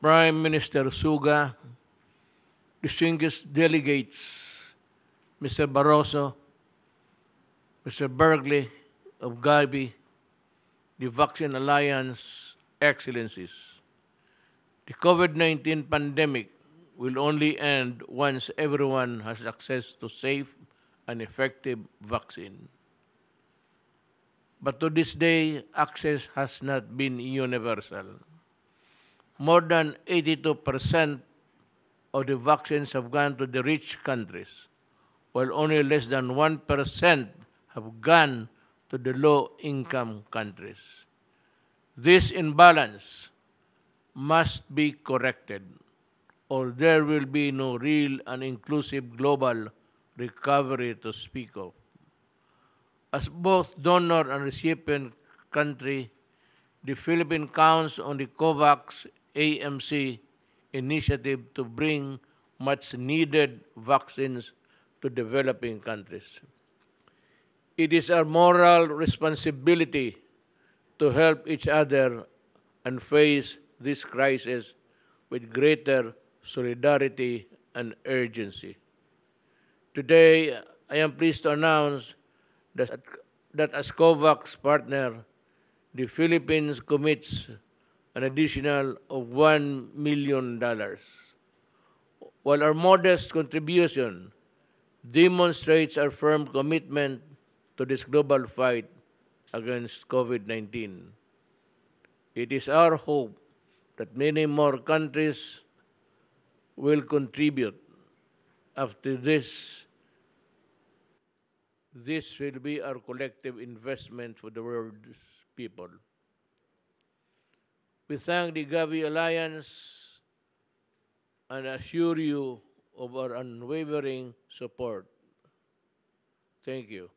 Prime Minister Suga, distinguished delegates, Mr. Barroso, Mr. Berkeley of Gabi, the Vaccine Alliance Excellencies. The COVID-19 pandemic will only end once everyone has access to safe and effective vaccine. But to this day, access has not been universal. more than 82% of the vaccines have gone to the rich countries, while only less than 1% have gone to the low-income countries. This imbalance must be corrected, or there will be no real and inclusive global recovery to speak of. As both donor and recipient country, the Philippines counts on the COVAX AMC initiative to bring much needed vaccines to developing countries. It is our moral responsibility to help each other and face this crisis with greater solidarity and urgency. Today, I am pleased to announce that, that as COVAX partner, the Philippines commits an additional of $1 million. While our modest contribution demonstrates our firm commitment to this global fight against COVID-19, it is our hope that many more countries will contribute after this. This will be our collective investment for the world's people. We thank the Gavi Alliance and assure you of our unwavering support. Thank you.